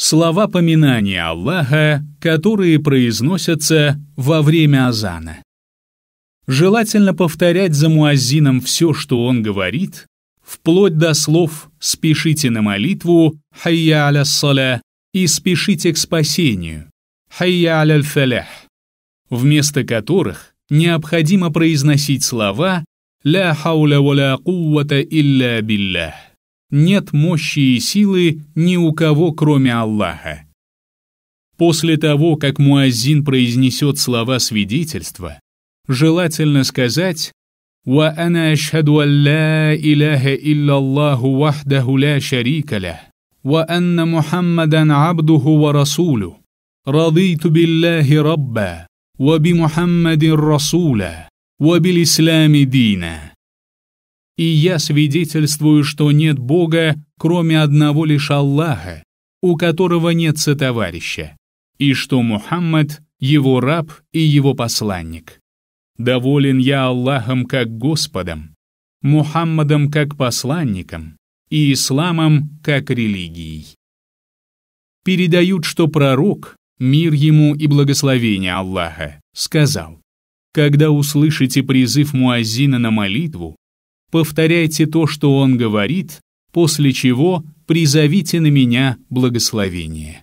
Слова поминания Аллаха, которые произносятся во время азана. Желательно повторять за муаззином все, что он говорит, вплоть до слов «спешите на молитву» «хайя аля саля» и «спешите к спасению» «хайя аля вместо которых необходимо произносить слова «ля хауля ва ля куввата илля биллях» нет мощи и силы ни у кого, кроме Аллаха. После того, как муаззин произнесет слова свидетельства, желательно сказать «Ва ана ашхаду алла иляха илля Аллаху вахдаху ля шарика ля, ва анна Мухаммадан абдуху ва расулю, радиту билляхи рабба, ва би Мухаммадин расуля, ва бил ислами дина» и я свидетельствую, что нет Бога, кроме одного лишь Аллаха, у которого нет сотоварища, и что Мухаммад — его раб и его посланник. Доволен я Аллахом как Господом, Мухаммадом как посланником и Исламом как религией. Передают, что пророк, мир ему и благословение Аллаха, сказал, «Когда услышите призыв муазина на молитву, повторяйте то, что он говорит, после чего призовите на меня благословение.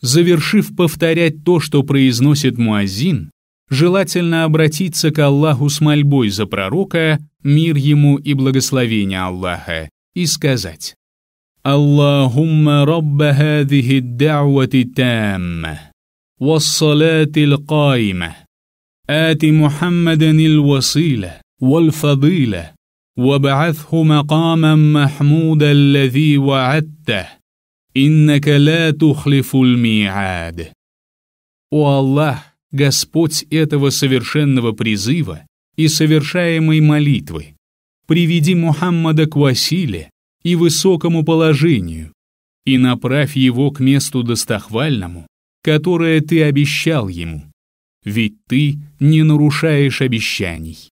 Завершив повторять то, что произносит муазин, желательно обратиться к Аллаху с мольбой за пророка, мир ему и благословение Аллаха, и сказать «Аллахумма рабба хадихи дауати тамма, вассалати лкаима, ати Мухаммадан ил васила, валь фадила». وبعثه مقاما محمودا الذي وعدته إنك لا تخلف الميعاد О Аллах, Господь этого совершенного призыва и совершаемой молитвы, приведи Мухаммада к Василе и высокому положению и направь его к месту достохвальному, которое ты обещал ему, ведь ты не нарушаешь обещаний.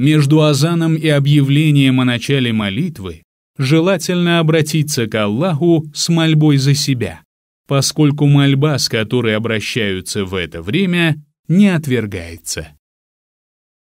Между азаном и объявлением о начале молитвы желательно обратиться к Аллаху с мольбой за себя, поскольку мольба, с которой обращаются в это время, не отвергается.